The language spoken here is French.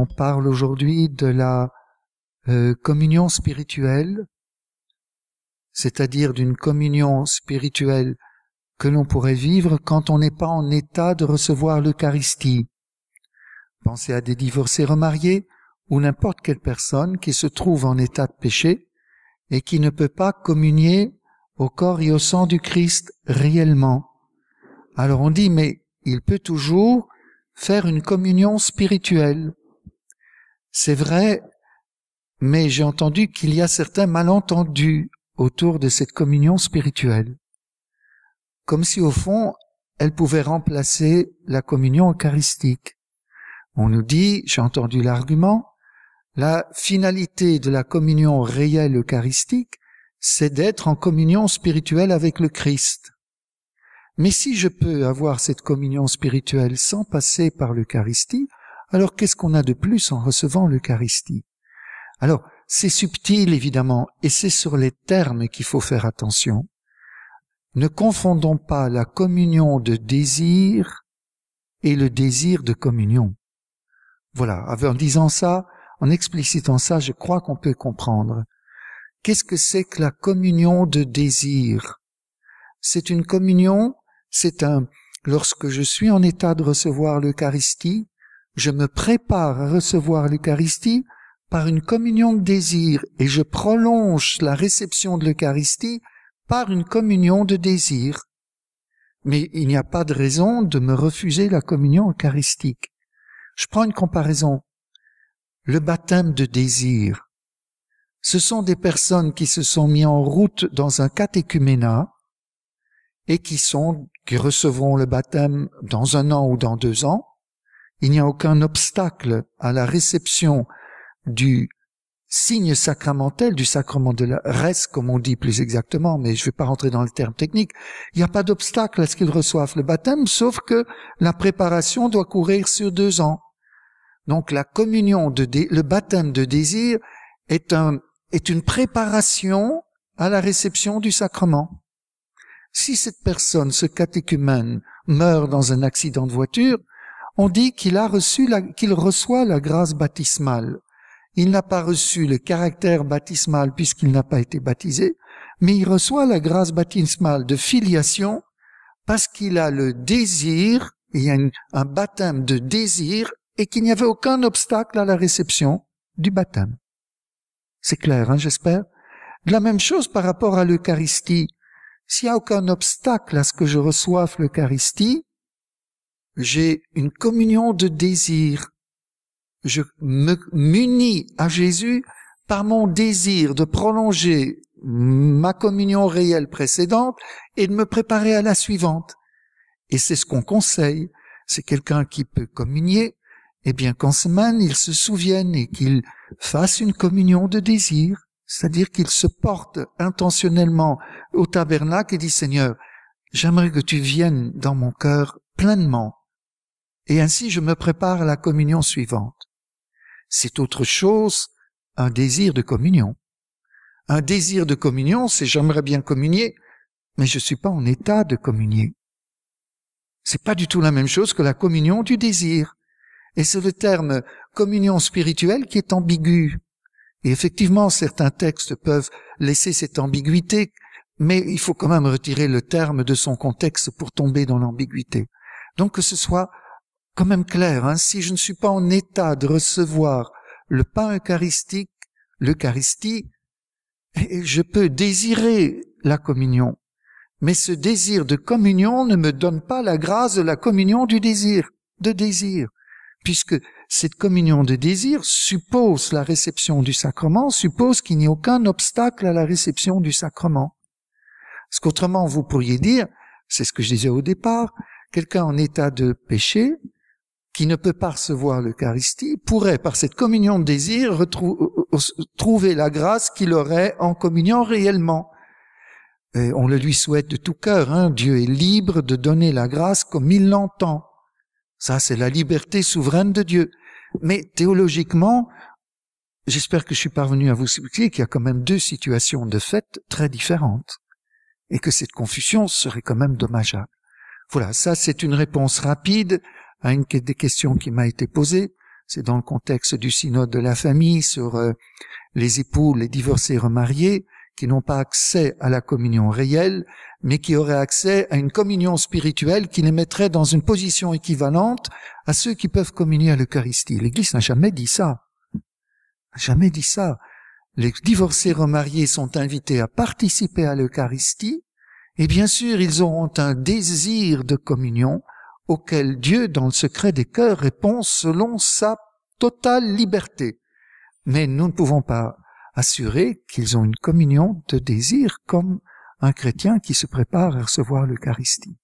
On parle aujourd'hui de la euh, communion spirituelle, c'est-à-dire d'une communion spirituelle que l'on pourrait vivre quand on n'est pas en état de recevoir l'Eucharistie. Pensez à des divorcés remariés ou n'importe quelle personne qui se trouve en état de péché et qui ne peut pas communier au corps et au sang du Christ réellement. Alors on dit, mais il peut toujours faire une communion spirituelle. C'est vrai, mais j'ai entendu qu'il y a certains malentendus autour de cette communion spirituelle. Comme si au fond, elle pouvait remplacer la communion eucharistique. On nous dit, j'ai entendu l'argument, la finalité de la communion réelle eucharistique, c'est d'être en communion spirituelle avec le Christ. Mais si je peux avoir cette communion spirituelle sans passer par l'Eucharistie, alors qu'est-ce qu'on a de plus en recevant l'Eucharistie Alors, c'est subtil évidemment, et c'est sur les termes qu'il faut faire attention. Ne confondons pas la communion de désir et le désir de communion. Voilà, en disant ça, en explicitant ça, je crois qu'on peut comprendre. Qu'est-ce que c'est que la communion de désir C'est une communion, c'est un, lorsque je suis en état de recevoir l'Eucharistie, je me prépare à recevoir l'Eucharistie par une communion de désir et je prolonge la réception de l'Eucharistie par une communion de désir. Mais il n'y a pas de raison de me refuser la communion eucharistique. Je prends une comparaison. Le baptême de désir. Ce sont des personnes qui se sont mis en route dans un catéchuménat et qui sont, qui recevront le baptême dans un an ou dans deux ans, il n'y a aucun obstacle à la réception du signe sacramentel, du sacrement de la reste, comme on dit plus exactement, mais je ne vais pas rentrer dans le terme technique. Il n'y a pas d'obstacle à ce qu'ils reçoivent le baptême, sauf que la préparation doit courir sur deux ans. Donc la communion de le baptême de désir est un, est une préparation à la réception du sacrement. Si cette personne, ce catéchumène, meurt dans un accident de voiture, on dit qu'il a reçu qu'il reçoit la grâce baptismale. Il n'a pas reçu le caractère baptismal puisqu'il n'a pas été baptisé, mais il reçoit la grâce baptismale de filiation parce qu'il a le désir, il y a un baptême de désir et qu'il n'y avait aucun obstacle à la réception du baptême. C'est clair, hein, j'espère? La même chose par rapport à l'Eucharistie. S'il n'y a aucun obstacle à ce que je reçoive l'Eucharistie, j'ai une communion de désir. Je me m'unis à Jésus par mon désir de prolonger ma communion réelle précédente et de me préparer à la suivante. Et c'est ce qu'on conseille. C'est quelqu'un qui peut communier. Eh bien, qu'en semaine, il se souvienne et qu'il fasse une communion de désir. C'est-à-dire qu'il se porte intentionnellement au tabernacle et dit Seigneur, j'aimerais que tu viennes dans mon cœur pleinement et ainsi je me prépare à la communion suivante. C'est autre chose, un désir de communion. Un désir de communion, c'est j'aimerais bien communier, mais je ne suis pas en état de communier. C'est pas du tout la même chose que la communion du désir. Et c'est le terme communion spirituelle qui est ambigu. Et effectivement, certains textes peuvent laisser cette ambiguïté, mais il faut quand même retirer le terme de son contexte pour tomber dans l'ambiguïté. Donc que ce soit quand même clair, hein, si je ne suis pas en état de recevoir le pain eucharistique, l'Eucharistie, je peux désirer la communion, mais ce désir de communion ne me donne pas la grâce de la communion du désir, de désir, puisque cette communion de désir suppose la réception du sacrement, suppose qu'il n'y a aucun obstacle à la réception du sacrement. ce qu'autrement, vous pourriez dire, c'est ce que je disais au départ, quelqu'un en état de péché, qui ne peut pas recevoir l'Eucharistie pourrait, par cette communion de désir, retrouver euh, euh, euh, trouver la grâce qu'il aurait en communion réellement. Et on le lui souhaite de tout cœur. Hein. Dieu est libre de donner la grâce comme il l'entend. Ça, c'est la liberté souveraine de Dieu. Mais théologiquement, j'espère que je suis parvenu à vous expliquer qu'il y a quand même deux situations de fait très différentes. Et que cette confusion serait quand même dommageable. Voilà, ça c'est une réponse rapide à une des questions qui m'a été posée. C'est dans le contexte du synode de la famille sur euh, les époux, les divorcés remariés qui n'ont pas accès à la communion réelle, mais qui auraient accès à une communion spirituelle qui les mettrait dans une position équivalente à ceux qui peuvent communier à l'Eucharistie. L'Église n'a jamais dit ça. N'a jamais dit ça. Les divorcés remariés sont invités à participer à l'Eucharistie, et bien sûr, ils auront un désir de communion, auquel Dieu, dans le secret des cœurs, répond selon sa totale liberté. Mais nous ne pouvons pas assurer qu'ils ont une communion de désir comme un chrétien qui se prépare à recevoir l'Eucharistie.